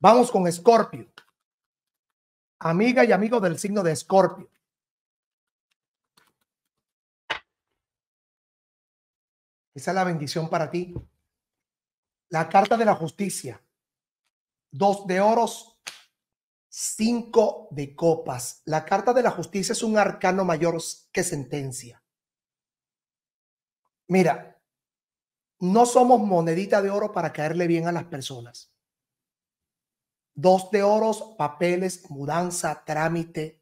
Vamos con Escorpio. Amiga y amigo del signo de Escorpio. Esa es la bendición para ti. La carta de la justicia. Dos de oros, cinco de copas. La carta de la justicia es un arcano mayor que sentencia. Mira, no somos monedita de oro para caerle bien a las personas. Dos de oros, papeles, mudanza, trámite,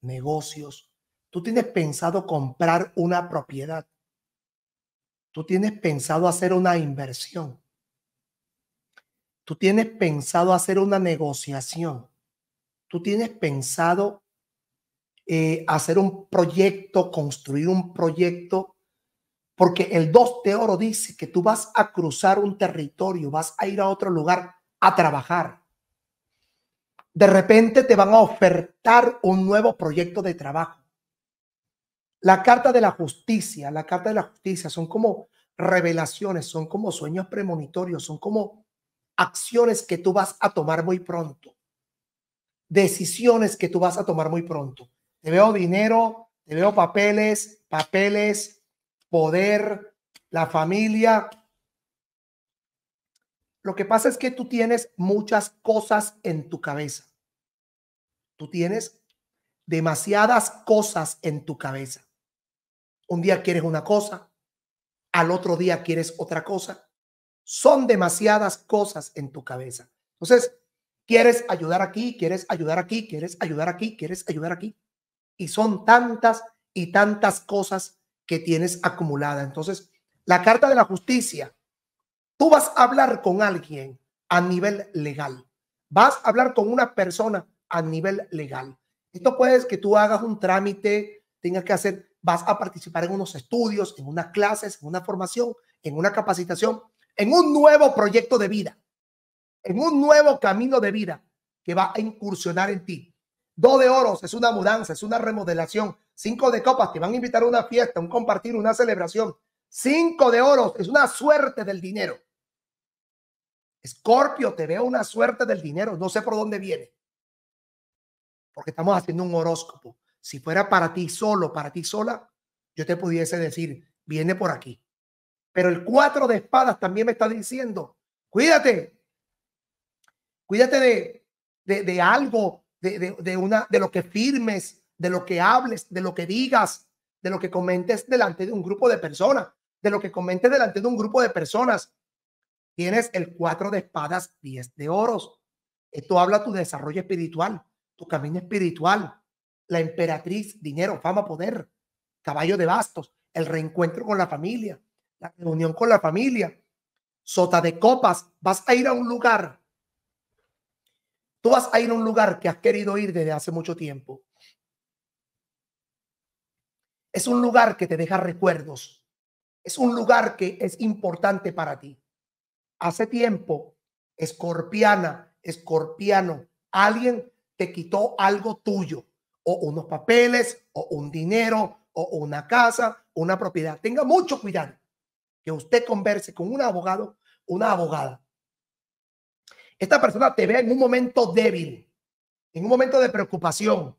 negocios. Tú tienes pensado comprar una propiedad. Tú tienes pensado hacer una inversión. Tú tienes pensado hacer una negociación. Tú tienes pensado eh, hacer un proyecto, construir un proyecto, porque el dos de oro dice que tú vas a cruzar un territorio, vas a ir a otro lugar a trabajar de repente te van a ofertar un nuevo proyecto de trabajo. La carta de la justicia, la carta de la justicia son como revelaciones, son como sueños premonitorios, son como acciones que tú vas a tomar muy pronto, decisiones que tú vas a tomar muy pronto. Te veo dinero, te veo papeles, papeles, poder, la familia. Lo que pasa es que tú tienes muchas cosas en tu cabeza. Tú tienes demasiadas cosas en tu cabeza. Un día quieres una cosa, al otro día quieres otra cosa. Son demasiadas cosas en tu cabeza. Entonces, quieres ayudar aquí, quieres ayudar aquí, quieres ayudar aquí, quieres ayudar aquí. Y son tantas y tantas cosas que tienes acumulada. Entonces, la carta de la justicia, tú vas a hablar con alguien a nivel legal. Vas a hablar con una persona a nivel legal. Esto puede que tú hagas un trámite, tengas que hacer, vas a participar en unos estudios, en unas clases, en una formación, en una capacitación, en un nuevo proyecto de vida, en un nuevo camino de vida que va a incursionar en ti. Dos de oros es una mudanza, es una remodelación. Cinco de copas te van a invitar a una fiesta, un compartir, una celebración. Cinco de oros es una suerte del dinero. Escorpio, te veo una suerte del dinero, no sé por dónde viene porque estamos haciendo un horóscopo. Si fuera para ti solo, para ti sola, yo te pudiese decir, viene por aquí. Pero el cuatro de espadas también me está diciendo, cuídate, cuídate de, de, algo, de, de, una, de lo que firmes, de lo que hables, de lo que digas, de lo que comentes delante de un grupo de personas, de lo que comentes delante de un grupo de personas. Tienes el cuatro de espadas, diez de oros. Esto habla de tu desarrollo espiritual tu camino espiritual, la emperatriz, dinero, fama, poder, caballo de bastos, el reencuentro con la familia, la reunión con la familia, sota de copas, vas a ir a un lugar. Tú vas a ir a un lugar que has querido ir desde hace mucho tiempo. Es un lugar que te deja recuerdos. Es un lugar que es importante para ti. Hace tiempo, escorpiana, escorpiano, alguien te quitó algo tuyo, o unos papeles, o un dinero, o una casa, una propiedad. Tenga mucho cuidado que usted converse con un abogado, una abogada. Esta persona te ve en un momento débil, en un momento de preocupación.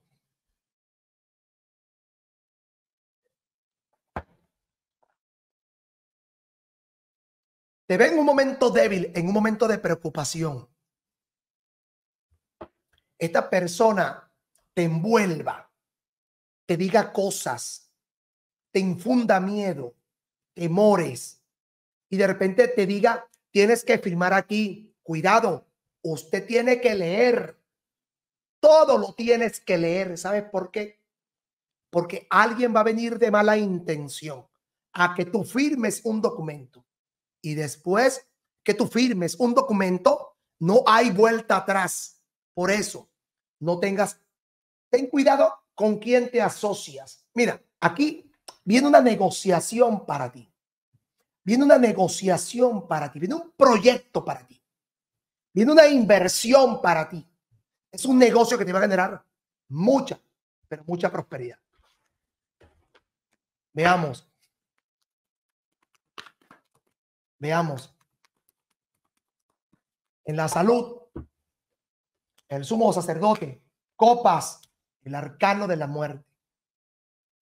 Te ve en un momento débil, en un momento de preocupación esta persona te envuelva, te diga cosas, te infunda miedo, temores, y de repente te diga, tienes que firmar aquí, cuidado, usted tiene que leer, todo lo tienes que leer, ¿sabes por qué? Porque alguien va a venir de mala intención a que tú firmes un documento y después que tú firmes un documento, no hay vuelta atrás por eso, no tengas, ten cuidado con quién te asocias. Mira, aquí viene una negociación para ti. Viene una negociación para ti, viene un proyecto para ti. Viene una inversión para ti. Es un negocio que te va a generar mucha, pero mucha prosperidad. Veamos. Veamos. En la salud, el sumo sacerdote, copas, el arcano de la muerte.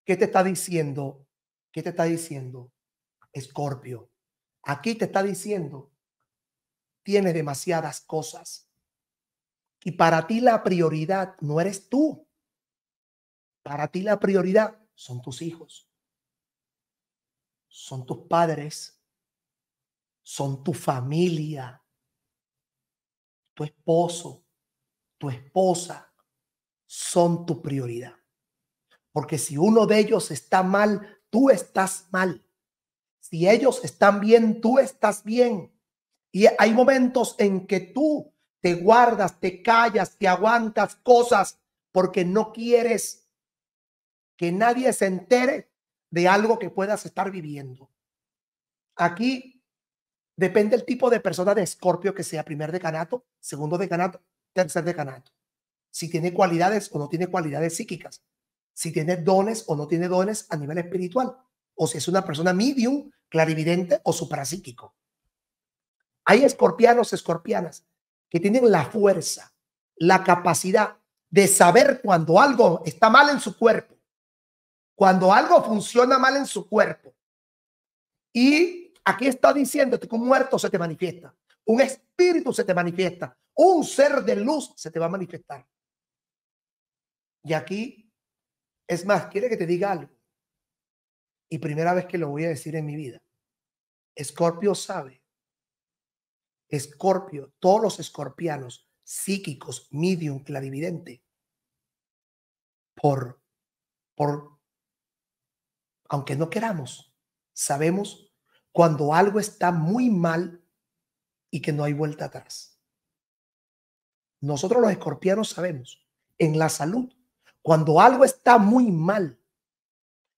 ¿Qué te está diciendo? ¿Qué te está diciendo? Escorpio, aquí te está diciendo, tienes demasiadas cosas. Y para ti la prioridad no eres tú. Para ti la prioridad son tus hijos. Son tus padres. Son tu familia. Tu esposo tu esposa son tu prioridad. Porque si uno de ellos está mal, tú estás mal. Si ellos están bien, tú estás bien. Y hay momentos en que tú te guardas, te callas, te aguantas cosas porque no quieres que nadie se entere de algo que puedas estar viviendo. Aquí depende el tipo de persona de escorpio que sea primer decanato, segundo decanato, tercer decanato. Si tiene cualidades o no tiene cualidades psíquicas. Si tiene dones o no tiene dones a nivel espiritual. O si es una persona medium, clarividente o suprapsíquico. Hay escorpianos, escorpianas que tienen la fuerza, la capacidad de saber cuando algo está mal en su cuerpo, cuando algo funciona mal en su cuerpo. Y aquí está diciendo que un muerto se te manifiesta, un espíritu se te manifiesta, un ser de luz se te va a manifestar. Y aquí, es más, quiere que te diga algo. Y primera vez que lo voy a decir en mi vida. Escorpio sabe. Escorpio, todos los escorpianos psíquicos, medium, clarividente, por, por, aunque no queramos, sabemos cuando algo está muy mal y que no hay vuelta atrás. Nosotros los escorpianos sabemos, en la salud, cuando algo está muy mal,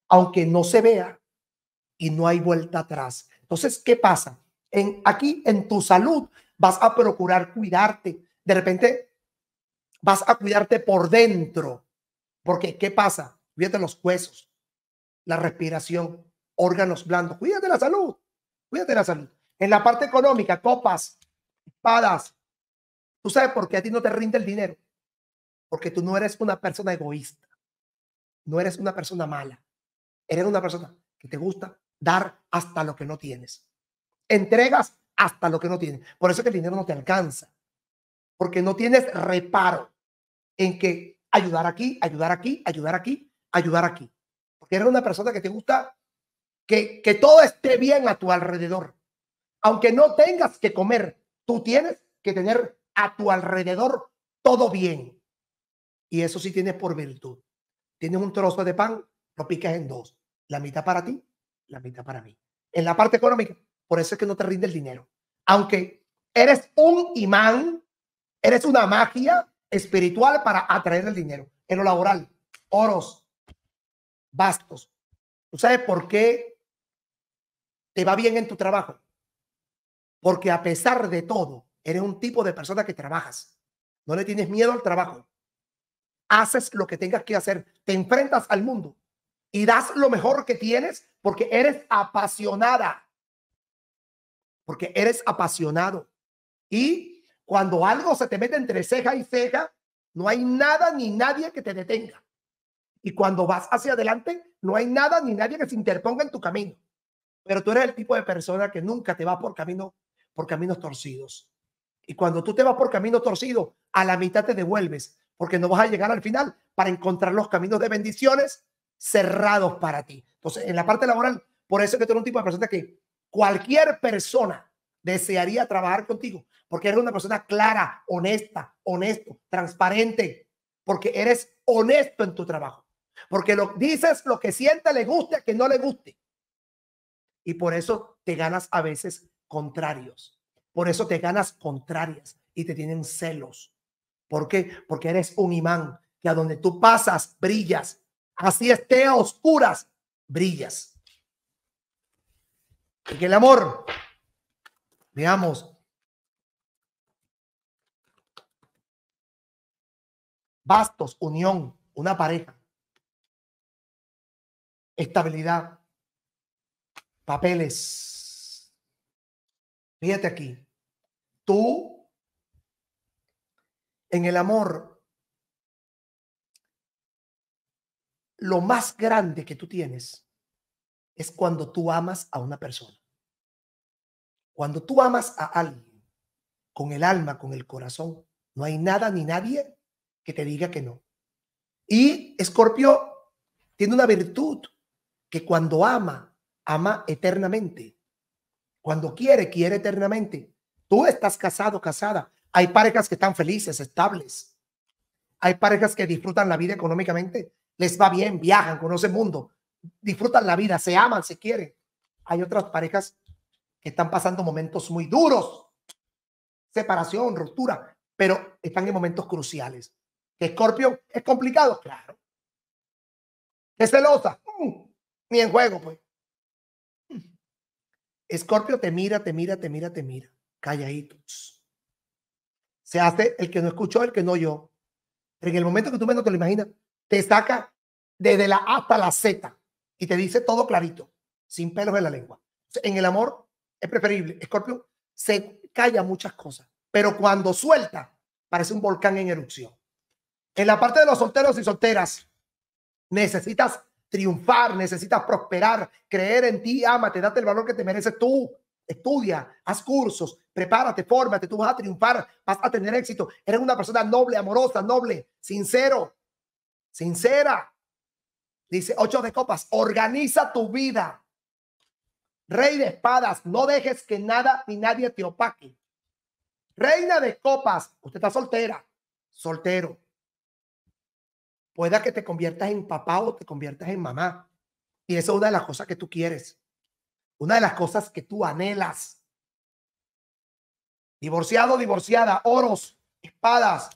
aunque no se vea y no hay vuelta atrás. Entonces, ¿qué pasa? En, aquí en tu salud vas a procurar cuidarte. De repente vas a cuidarte por dentro. Porque, ¿qué pasa? Cuídate los huesos, la respiración, órganos blandos. Cuídate la salud. Cuídate la salud. En la parte económica, copas, espadas, ¿Tú sabes por qué a ti no te rinde el dinero? Porque tú no eres una persona egoísta, no eres una persona mala, eres una persona que te gusta dar hasta lo que no tienes. Entregas hasta lo que no tienes. Por eso es que el dinero no te alcanza, porque no tienes reparo en que ayudar aquí, ayudar aquí, ayudar aquí, ayudar aquí. Porque eres una persona que te gusta que, que todo esté bien a tu alrededor. Aunque no tengas que comer, tú tienes que tener a tu alrededor todo bien. Y eso sí tienes por virtud. Tienes un trozo de pan, lo picas en dos. La mitad para ti, la mitad para mí. En la parte económica, por eso es que no te rinde el dinero. Aunque eres un imán, eres una magia espiritual para atraer el dinero. En lo laboral, oros, bastos. ¿Tú sabes por qué te va bien en tu trabajo? Porque a pesar de todo, Eres un tipo de persona que trabajas. No le tienes miedo al trabajo. Haces lo que tengas que hacer. Te enfrentas al mundo y das lo mejor que tienes porque eres apasionada. Porque eres apasionado. Y cuando algo se te mete entre ceja y ceja, no hay nada ni nadie que te detenga. Y cuando vas hacia adelante, no hay nada ni nadie que se interponga en tu camino. Pero tú eres el tipo de persona que nunca te va por camino por caminos torcidos. Y cuando tú te vas por camino torcido, a la mitad te devuelves, porque no vas a llegar al final para encontrar los caminos de bendiciones cerrados para ti. Entonces, en la parte laboral, por eso que tú eres un tipo de persona que cualquier persona desearía trabajar contigo, porque eres una persona clara, honesta, honesto, transparente, porque eres honesto en tu trabajo, porque lo dices lo que sienta, le guste, que no le guste. Y por eso te ganas a veces contrarios. Por eso te ganas contrarias y te tienen celos. ¿Por qué? Porque eres un imán que a donde tú pasas, brillas. Así esté a oscuras, brillas. Y que el amor, veamos, bastos, unión, una pareja, estabilidad, papeles. Fíjate aquí, Tú, en el amor, lo más grande que tú tienes es cuando tú amas a una persona. Cuando tú amas a alguien con el alma, con el corazón, no hay nada ni nadie que te diga que no. Y Escorpio tiene una virtud que cuando ama, ama eternamente. Cuando quiere, quiere eternamente. Tú estás casado, casada. Hay parejas que están felices, estables. Hay parejas que disfrutan la vida económicamente, les va bien, viajan, conocen el mundo, disfrutan la vida, se aman, se quieren. Hay otras parejas que están pasando momentos muy duros, separación, ruptura, pero están en momentos cruciales. Escorpio es complicado? Claro. Es celosa? Mm, ni en juego, pues. Mm. Escorpio te mira, te mira, te mira, te mira calladitos. Se hace el que no escuchó, el que no oyó. en el momento que tú menos te lo imaginas, te saca desde la A hasta la Z y te dice todo clarito, sin pelos en la lengua. En el amor es preferible. Scorpio se calla muchas cosas, pero cuando suelta, parece un volcán en erupción. En la parte de los solteros y solteras, necesitas triunfar, necesitas prosperar, creer en ti, amate, date el valor que te mereces tú estudia, haz cursos, prepárate, fórmate, tú vas a triunfar, vas a tener éxito. Eres una persona noble, amorosa, noble, sincero, sincera. Dice ocho de copas, organiza tu vida. Rey de espadas, no dejes que nada ni nadie te opaque. Reina de copas, usted está soltera, soltero. Pueda que te conviertas en papá o te conviertas en mamá. Y esa es una de las cosas que tú quieres. Una de las cosas que tú anhelas. Divorciado, divorciada, oros, espadas.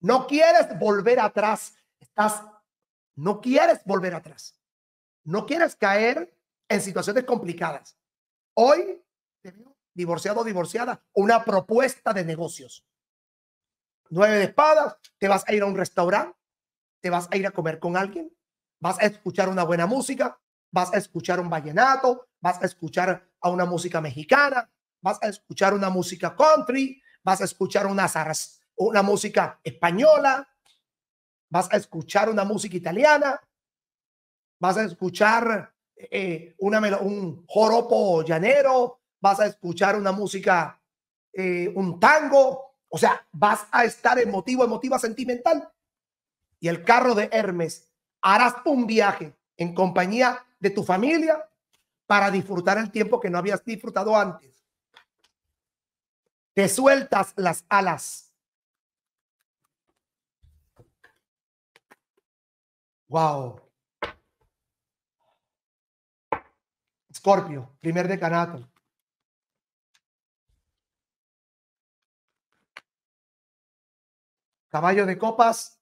No quieres volver atrás. Estás, no quieres volver atrás. No quieres caer en situaciones complicadas. Hoy divorciado, divorciada, una propuesta de negocios. Nueve de espadas, te vas a ir a un restaurante, te vas a ir a comer con alguien, vas a escuchar una buena música, vas a escuchar un vallenato, vas a escuchar a una música mexicana, vas a escuchar una música country, vas a escuchar una, una música española, vas a escuchar una música italiana, vas a escuchar eh, una, un joropo llanero, vas a escuchar una música, eh, un tango, o sea, vas a estar emotivo, emotiva, sentimental. Y el carro de Hermes, harás un viaje en compañía de tu familia para disfrutar el tiempo que no habías disfrutado antes. Te sueltas las alas. Wow. Escorpio, primer decanato. Caballo de copas,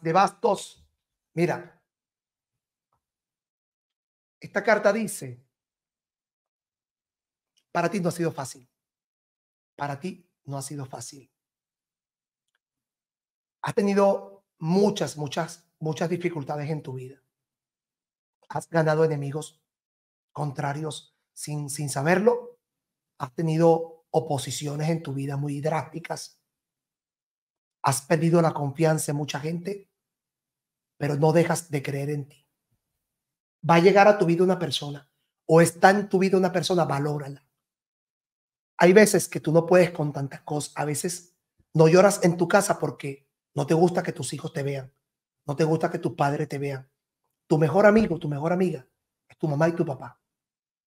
de bastos. Mira, esta carta dice, para ti no ha sido fácil. Para ti no ha sido fácil. Has tenido muchas, muchas, muchas dificultades en tu vida. Has ganado enemigos contrarios sin, sin saberlo. Has tenido oposiciones en tu vida muy drásticas. Has perdido la confianza en mucha gente, pero no dejas de creer en ti va a llegar a tu vida una persona o está en tu vida una persona, valórala. Hay veces que tú no puedes con tantas cosas, a veces no lloras en tu casa porque no te gusta que tus hijos te vean, no te gusta que tus padres te vean. Tu mejor amigo, tu mejor amiga es tu mamá y tu papá.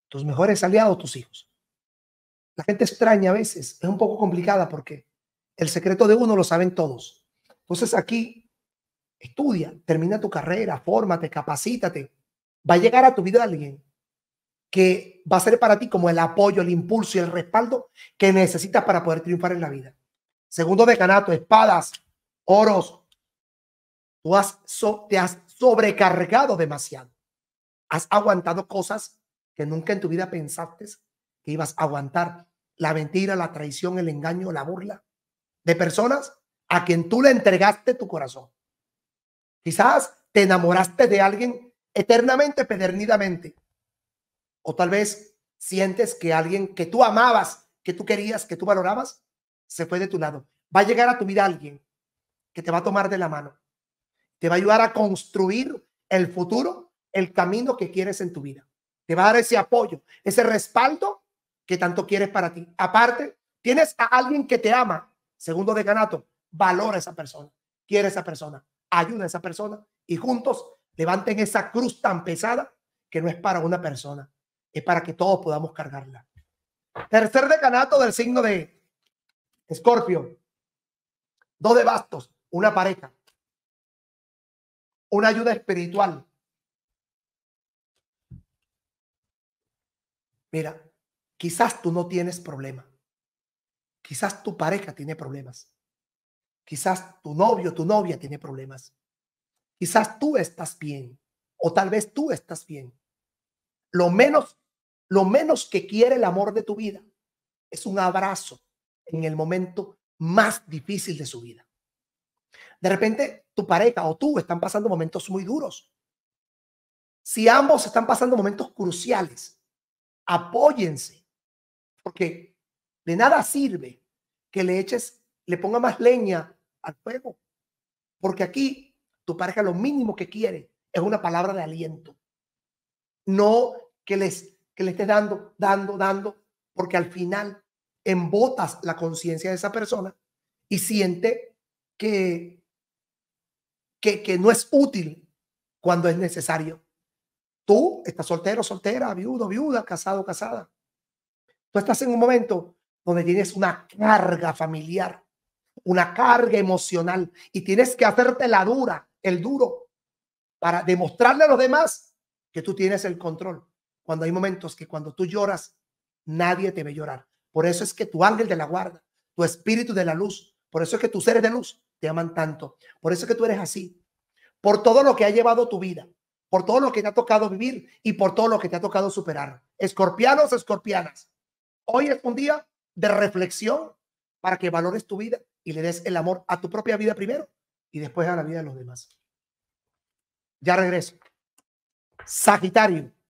Tus mejores aliados, tus hijos. La gente extraña a veces, es un poco complicada porque el secreto de uno lo saben todos. Entonces aquí, estudia, termina tu carrera, fórmate, capacítate, va a llegar a tu vida alguien que va a ser para ti como el apoyo, el impulso y el respaldo que necesitas para poder triunfar en la vida. Segundo decanato, espadas, oros. Tú has, te has sobrecargado demasiado. Has aguantado cosas que nunca en tu vida pensaste que ibas a aguantar. La mentira, la traición, el engaño, la burla de personas a quien tú le entregaste tu corazón. Quizás te enamoraste de alguien eternamente, pedernidamente. O tal vez sientes que alguien que tú amabas, que tú querías, que tú valorabas, se fue de tu lado. Va a llegar a tu vida alguien que te va a tomar de la mano, te va a ayudar a construir el futuro, el camino que quieres en tu vida. Te va a dar ese apoyo, ese respaldo que tanto quieres para ti. Aparte, tienes a alguien que te ama. Segundo de decanato, valora esa persona, quiere esa persona, ayuda a esa persona y juntos Levanten esa cruz tan pesada que no es para una persona, es para que todos podamos cargarla. Tercer decanato del signo de Escorpio. Dos de bastos, una pareja, una ayuda espiritual. Mira, quizás tú no tienes problema. Quizás tu pareja tiene problemas. Quizás tu novio, tu novia tiene problemas. Quizás tú estás bien o tal vez tú estás bien. Lo menos, lo menos que quiere el amor de tu vida es un abrazo en el momento más difícil de su vida. De repente tu pareja o tú están pasando momentos muy duros. Si ambos están pasando momentos cruciales, apóyense, porque de nada sirve que le eches, le ponga más leña al fuego, porque aquí tu pareja lo mínimo que quiere es una palabra de aliento. No que les que le estés dando, dando, dando, porque al final embotas la conciencia de esa persona y siente que, que, que no es útil cuando es necesario. Tú estás soltero, soltera, viudo, viuda, casado, casada. Tú estás en un momento donde tienes una carga familiar, una carga emocional y tienes que hacerte la dura el duro, para demostrarle a los demás que tú tienes el control. Cuando hay momentos que cuando tú lloras, nadie te ve llorar. Por eso es que tu ángel de la guarda, tu espíritu de la luz, por eso es que tus seres de luz te aman tanto. Por eso es que tú eres así. Por todo lo que ha llevado tu vida, por todo lo que te ha tocado vivir y por todo lo que te ha tocado superar. Escorpianos, escorpianas, hoy es un día de reflexión para que valores tu vida y le des el amor a tu propia vida primero y después a la vida de los demás. Ya regreso. Sagitario.